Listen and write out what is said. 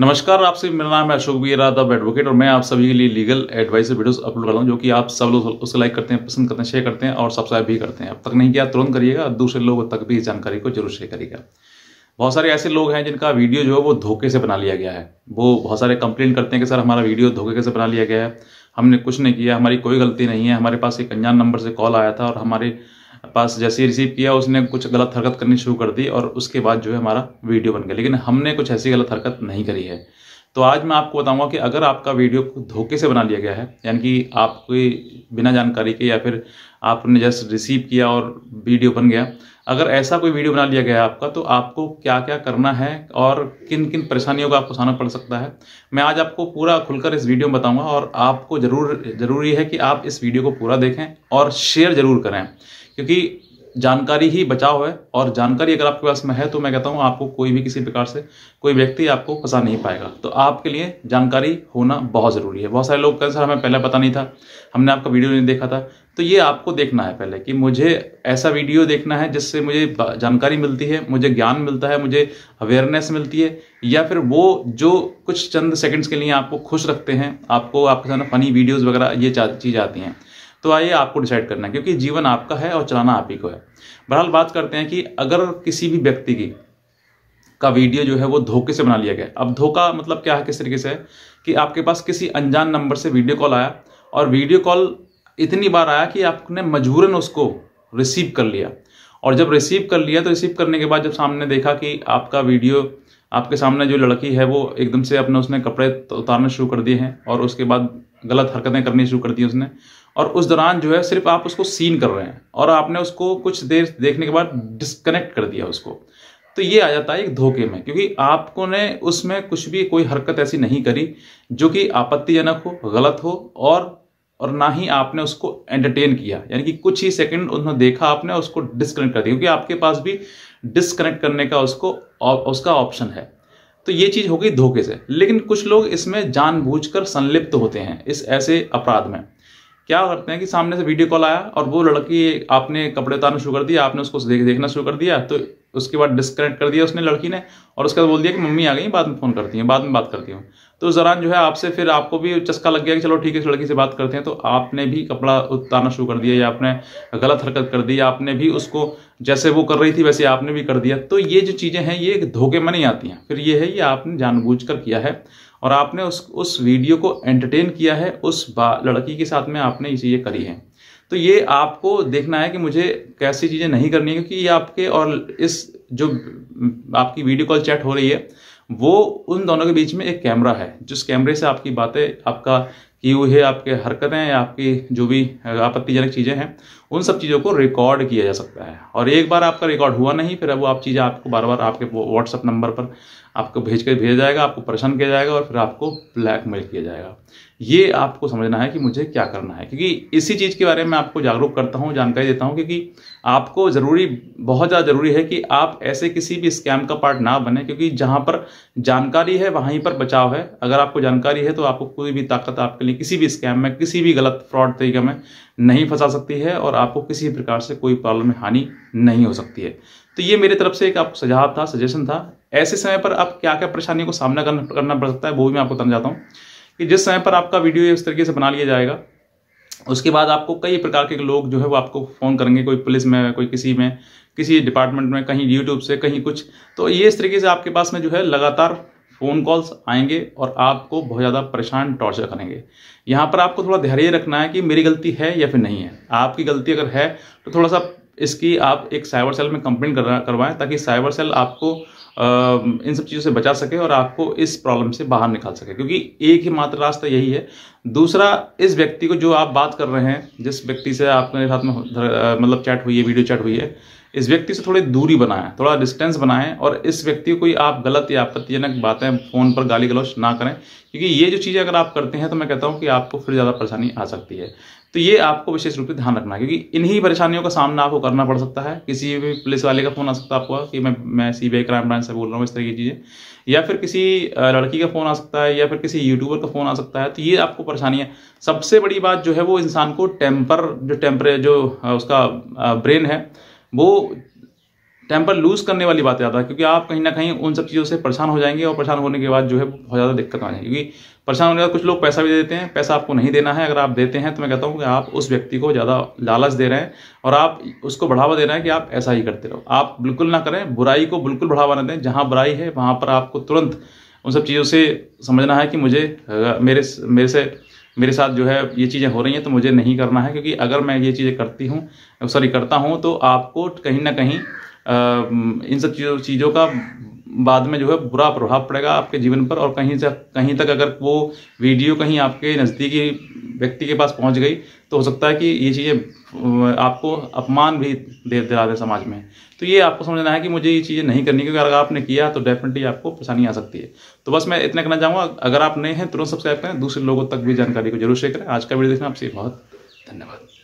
नमस्कार आपसे मेरा नाम है अशोक बी राधा एडवोकेट और मैं आप सभी के लिए लीगल एडवाइस वीडियोस अपलोड कर रहा हूँ जो कि आप सब लोग उसे लाइक करते हैं पसंद करते हैं शेयर करते हैं और सब्सक्राइब भी करते हैं अब तक नहीं किया तुरंत करिएगा दूसरे लोगों तक भी इस जानकारी को जरूर शेयर करिएगा बहुत सारे ऐसे लोग हैं जिनका वीडियो जो है वो धोखे से बना लिया गया है वो बहुत सारे कंप्लेन करते हैं कि सर हमारा वीडियो धोखे से बना लिया गया है हमने कुछ नहीं किया हमारी कोई गलती नहीं है हमारे पास एक अनजान नंबर से कॉल आया था और हमारे पास जैसे ही रिसीव किया उसने कुछ गलत हरकत करनी शुरू कर दी और उसके बाद जो है हमारा वीडियो बन गया लेकिन हमने कुछ ऐसी गलत हरकत नहीं करी है तो आज मैं आपको बताऊंगा कि अगर आपका वीडियो धोखे से बना लिया गया है यानी कि आपकी बिना जानकारी के या फिर आपने जस्ट रिसीव किया और वीडियो बन गया अगर ऐसा कोई वीडियो बना लिया गया है आपका तो आपको क्या क्या करना है और किन किन परेशानियों का आपको सामना पड़ सकता है मैं आज आपको पूरा खुलकर इस वीडियो में बताऊंगा और आपको जरूर ज़रूरी है कि आप इस वीडियो को पूरा देखें और शेयर ज़रूर करें क्योंकि जानकारी ही बचाव है और जानकारी अगर आपके पास में है तो मैं कहता हूँ आपको कोई भी किसी प्रकार से कोई व्यक्ति आपको फंसा नहीं पाएगा तो आपके लिए जानकारी होना बहुत ज़रूरी है बहुत सारे लोग कहते सर हमें पहले पता नहीं था हमने आपका वीडियो नहीं देखा था तो ये आपको देखना है पहले कि मुझे ऐसा वीडियो देखना है जिससे मुझे जानकारी मिलती है मुझे ज्ञान मिलता है मुझे अवेयरनेस मिलती है या फिर वो जो कुछ चंद सेकंड्स के लिए आपको खुश रखते हैं आपको आपके साथ फ़नी वीडियोज़ वगैरह ये चीज़ आती हैं तो आइए आपको डिसाइड करना है क्योंकि जीवन आपका है और चलाना आप ही को है बहरहाल बात करते हैं कि अगर किसी भी व्यक्ति की का वीडियो जो है वो धोखे से बना लिया गया अब धोखा मतलब क्या है किस तरीके से है कि आपके पास किसी अनजान नंबर से वीडियो कॉल आया और वीडियो कॉल इतनी बार आया कि आपने मजबूरन उसको रिसीव कर लिया और जब रिसीव कर लिया तो रिसीव करने के बाद जब सामने देखा कि आपका वीडियो आपके सामने जो लड़की है वो एकदम से अपने उसने कपड़े तो उतारना शुरू कर दिए हैं और उसके बाद गलत हरकतें करनी शुरू कर दी उसने और उस दौरान जो है सिर्फ आप उसको सीन कर रहे हैं और आपने उसको कुछ देर देखने के बाद डिस्कनेक्ट कर दिया उसको तो ये आ जाता है एक धोखे में क्योंकि आपको ने उसमें कुछ भी कोई हरकत ऐसी नहीं करी जो कि आपत्तिजनक हो गलत हो और और ना ही आपने उसको एंटरटेन किया यानी कि कुछ ही सेकंड उन्होंने देखा आपने उसको डिस्कनेक्ट कर दिया क्योंकि आपके पास भी डिस्कनेक्ट करने का उसको उसका ऑप्शन है तो ये चीज़ हो गई धोखे से लेकिन कुछ लोग इसमें जानबूझकर संलिप्त होते हैं इस ऐसे अपराध में क्या करते हैं कि सामने से वीडियो कॉल आया और वो लड़की आपने कपड़े उतारना शुरू कर दिया आपने उसको देख देखना शुरू कर दिया तो उसके बाद डिस्कनेक्ट कर दिया उसने लड़की ने और उसके बाद बोल दिया कि मम्मी आ गई बाद में फ़ोन करती हैं बाद में बात करती हूँ तो उस दौरान जो है आपसे फिर आपको भी चस्का लग गया कि चलो ठीक है इस लड़की से बात करते हैं तो आपने भी कपड़ा उतारना शुरू कर दिया या आपने गलत हरकत कर दी या आपने भी उसको जैसे वो कर रही थी वैसे आपने भी कर दिया तो ये जो चीज़ें हैं ये धोखे में नहीं आती हैं फिर ये है ये आपने जानबूझ किया है और आपने उस उस वीडियो को एंटरटेन किया है उस लड़की के साथ में आपने ये चीज़ें करी है तो ये आपको देखना है कि मुझे कैसी चीज़ें नहीं करनी है क्योंकि ये आपके और इस जो आपकी वीडियो कॉल चैट हो रही है वो उन दोनों के बीच में एक कैमरा है जिस कैमरे से आपकी बातें आपका किए हुए आपके हरकतें या आपकी जो भी आपत्तिजनक चीज़ें हैं उन सब चीज़ों को रिकॉर्ड किया जा सकता है और एक बार आपका रिकॉर्ड हुआ नहीं फिर वो आप चीज़ें आपको बार बार आपके व्हाट्सअप नंबर पर आपको भेज कर भेजा जाएगा आपको परेशान किया जाएगा और फिर आपको ब्लैकमेल किया जाएगा ये आपको समझना है कि मुझे क्या करना है क्योंकि इसी चीज़ के बारे में आपको जागरूक करता हूँ जानकारी देता हूँ क्योंकि आपको ज़रूरी बहुत ज़्यादा ज़रूरी है कि आप ऐसे किसी भी स्कैम का पार्ट ना बने क्योंकि जहाँ पर जानकारी है वहीं पर बचाव है अगर आपको जानकारी है तो आपको कोई भी ताकत आपके लिए किसी भी स्कैम में किसी भी गलत फ्रॉड तरीके में नहीं फंसा सकती है और आपको किसी प्रकार से कोई प्रॉब्लम में हानि नहीं हो सकती है तो ये मेरी तरफ से एक आप सुझाव था सजेशन था ऐसे समय पर आप क्या क्या परेशानियों को सामना करना पड़ सकता है वो भी मैं आपको बताना चाहता हूँ कि जिस समय पर आपका वीडियो इस तरीके से बना लिया जाएगा उसके बाद आपको कई प्रकार के लोग जो है वो आपको फ़ोन करेंगे कोई पुलिस में कोई किसी में किसी डिपार्टमेंट में कहीं यूट्यूब से कहीं कुछ तो ये इस तरीके से आपके पास में जो है लगातार फ़ोन कॉल्स आएंगे और आपको बहुत ज़्यादा परेशान टॉर्चर करेंगे यहाँ पर आपको थोड़ा धैर्य रखना है कि मेरी गलती है या फिर नहीं है आपकी गलती अगर है तो थोड़ा सा इसकी आप एक साइबर सेल में कंप्लेंट कर, करवाएं ताकि साइबर सेल आपको आ, इन सब चीज़ों से बचा सके और आपको इस प्रॉब्लम से बाहर निकाल सके क्योंकि एक ही मात्र रास्ता यही है दूसरा इस व्यक्ति को जो आप बात कर रहे हैं जिस व्यक्ति से आपके साथ में मतलब चैट हुई है वीडियो चैट हुई है इस व्यक्ति से थोड़ी दूरी बनाएं थोड़ा डिस्टेंस बनाएं और इस व्यक्ति को कोई आप गलत या आपत्तिजनक बातें फ़ोन पर गाली गलौच ना करें क्योंकि ये जो चीज़ें अगर आप करते हैं तो मैं कहता हूँ कि आपको फिर ज़्यादा परेशानी आ सकती है तो ये आपको विशेष रूप से ध्यान रखना है क्योंकि इन्हीं परेशानियों का सामना आपको करना पड़ सकता है किसी भी पुलिस वाले का फ़ोन आ सकता है आपको कि मैं मैं सी क्राइम ब्रांच से बोल रहा हूँ इस तरह की चीज़ें या फिर किसी लड़की का फ़ोन आ सकता है या फिर किसी यूट्यूबर का फ़ोन आ सकता है तो ये आपको परेशानी है सबसे बड़ी बात जो है वो इंसान को टेम्पर जो टेम्परे जो उसका ब्रेन है वो टेम्पर लूज़ करने वाली बात ज़्यादा है क्योंकि आप कहीं ना कहीं उन सब चीज़ों से परेशान हो जाएंगे और परेशान होने के बाद जो है बहुत ज़्यादा दिक्कत आ जाएगी क्योंकि परेशान होने के बाद कुछ लोग पैसा भी देते हैं पैसा आपको नहीं देना है अगर आप देते हैं तो मैं कहता हूँ कि आप उस व्यक्ति को ज़्यादा लालच दे रहे हैं और आप उसको बढ़ावा दे रहे हैं कि आप ऐसा ही करते रहो आप बिल्कुल ना करें बुराई को बिल्कुल बढ़ावा ना दें जहाँ बुराई है वहाँ पर आपको तुरंत उन सब चीज़ों से समझना है कि मुझे मेरे मेरे से मेरे साथ जो है ये चीज़ें हो रही हैं तो मुझे नहीं करना है क्योंकि अगर मैं ये चीज़ें करती हूँ सॉरी करता हूँ तो आपको कहीं ना कहीं इन सब चीज़ों चीज़ों का बाद में जो है बुरा प्रभाव पड़ेगा आपके जीवन पर और कहीं से कहीं तक अगर वो वीडियो कहीं आपके नज़दीकी व्यक्ति के पास पहुंच गई तो हो सकता है कि ये चीज़ें आपको अपमान भी दे दिला दे समाज में तो ये आपको समझना है कि मुझे ये चीज़ें नहीं करनी क्योंकि अगर आपने किया तो डेफिनेटली आपको परेशानी आ सकती है तो बस मैं इतना कहना चाहूँगा अगर आप नए हैं तुरंत सब्सक्राइब करें दूसरे लोगों तक भी जानकारी को जरूर शेयर करें आज का वीडियो देखना आपसे बहुत धन्यवाद